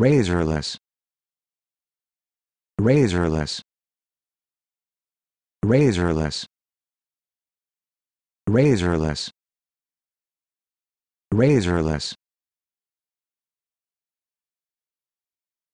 razorless razorless razorless razorless razorless